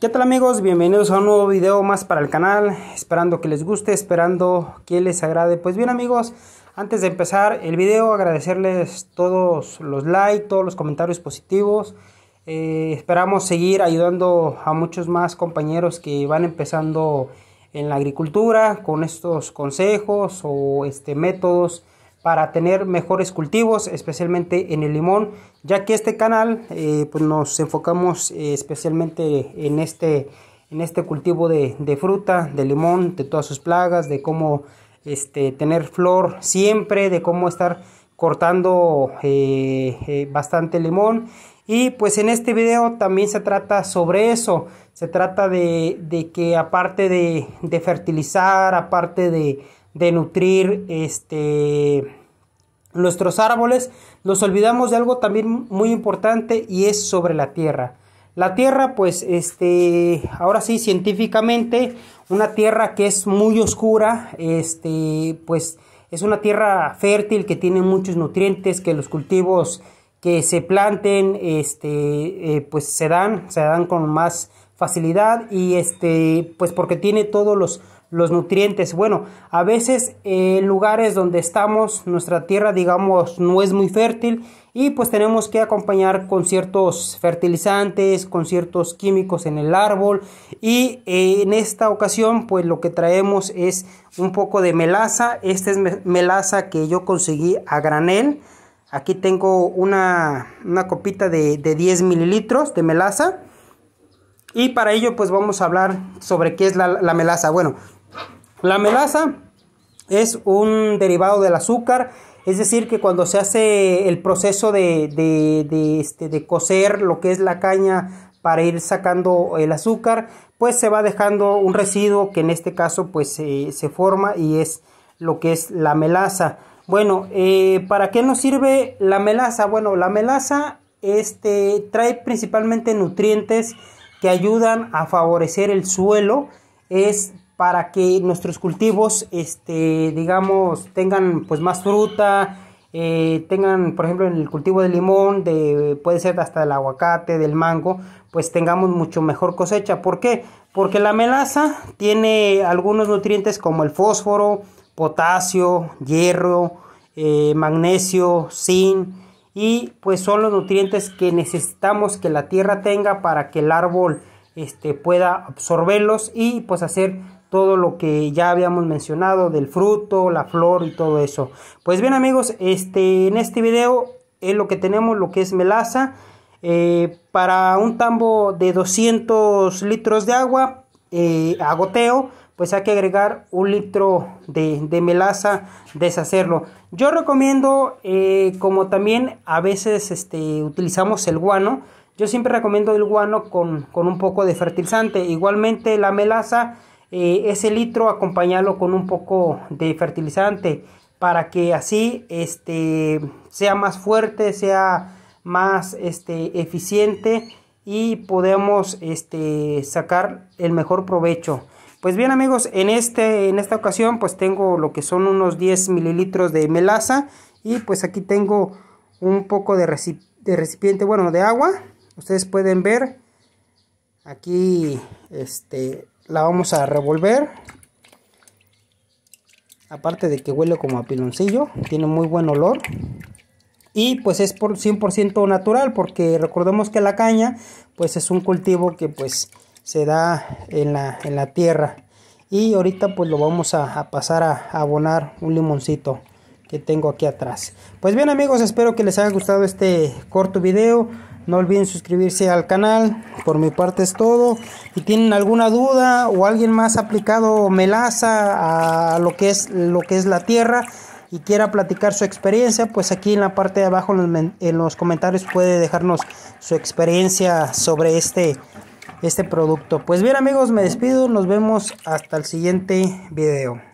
¿Qué tal amigos? Bienvenidos a un nuevo video más para el canal, esperando que les guste, esperando que les agrade. Pues bien amigos, antes de empezar el video agradecerles todos los likes, todos los comentarios positivos. Eh, esperamos seguir ayudando a muchos más compañeros que van empezando en la agricultura con estos consejos o este métodos para tener mejores cultivos, especialmente en el limón, ya que este canal eh, pues nos enfocamos eh, especialmente en este, en este cultivo de, fruta, de limón, de todas sus plagas, de cómo este, tener flor siempre, de cómo estar cortando eh, bastante limón. Y pues en este video también se trata sobre eso, se trata de, que aparte de fertilizar, aparte de de nutrir este, nuestros árboles, nos olvidamos de algo también muy importante y es sobre la tierra. La tierra, pues, este, ahora sí, científicamente, una tierra que es muy oscura, este, pues, es una tierra fértil que tiene muchos nutrientes, que los cultivos que se planten, este, eh, pues se dan, se dan con más facilidad y este, pues porque tiene todos los los nutrientes. Bueno, a veces eh, en lugares donde estamos, nuestra tierra, digamos, no es muy fértil y pues tenemos que acompañar con ciertos fertilizantes, con ciertos químicos en el árbol y eh, en esta ocasión pues lo que traemos es un poco de melaza. Esta es melaza que yo conseguí a granel. Aquí tengo una, copita de, 10 mililitros de melaza. Y para ello pues vamos a hablar sobre qué es la, la, melaza. Bueno, la melaza es un derivado del azúcar, es decir, que cuando se hace el proceso de, este, de, cocer lo que es la caña para ir sacando el azúcar, pues se va dejando un residuo que en este caso pues se forma y es lo que es la melaza. Bueno, eh, ¿para qué nos sirve la melaza? Bueno, la melaza este, trae principalmente nutrientes que ayudan a favorecer el suelo, es para que nuestros cultivos, este, digamos, tengan pues más fruta, eh, tengan, por ejemplo, en el cultivo de limón, de, puede ser hasta del aguacate, del mango, pues tengamos mucho mejor cosecha. ¿Por qué? Porque la melaza tiene algunos nutrientes como el fósforo, potasio, hierro, eh, magnesio, zinc y pues son los nutrientes que necesitamos que la tierra tenga para que el árbol este, pueda absorberlos y pues hacer todo lo que ya habíamos mencionado del fruto, la flor y todo eso. Pues bien amigos, este, en este video es lo que tenemos, lo que es melaza. Eh, para un tambo de 200 litros de agua eh, a goteo, pues hay que agregar un litro de, de melaza, deshacerlo. Yo recomiendo, eh, como también a veces este, utilizamos el guano, yo siempre recomiendo el guano con, con un poco de fertilizante. Igualmente la melaza eh, ese litro acompañarlo con un poco de fertilizante para que así este, sea más fuerte, sea más este, eficiente y podemos este, sacar el mejor provecho. Pues bien amigos, en, este, en esta ocasión pues tengo lo que son unos 10 mililitros de melaza y pues aquí tengo un poco de, de recipiente, bueno, de agua. Ustedes pueden ver aquí este, la vamos a revolver aparte de que huele como a piloncillo tiene muy buen olor y pues es por 100% natural porque recordemos que la caña pues es un cultivo que pues se da en la, en la tierra y ahorita pues lo vamos a, pasar a abonar un limoncito que tengo aquí atrás pues bien amigos espero que les haya gustado este corto video no olviden suscribirse al canal. Por mi parte es todo. Si tienen alguna duda o alguien más ha aplicado melaza a lo que es, lo que es la tierra y quiera platicar su experiencia, pues aquí en la parte de abajo en los comentarios puede dejarnos su experiencia sobre este, este producto. Pues bien amigos, me despido. Nos vemos hasta el siguiente video.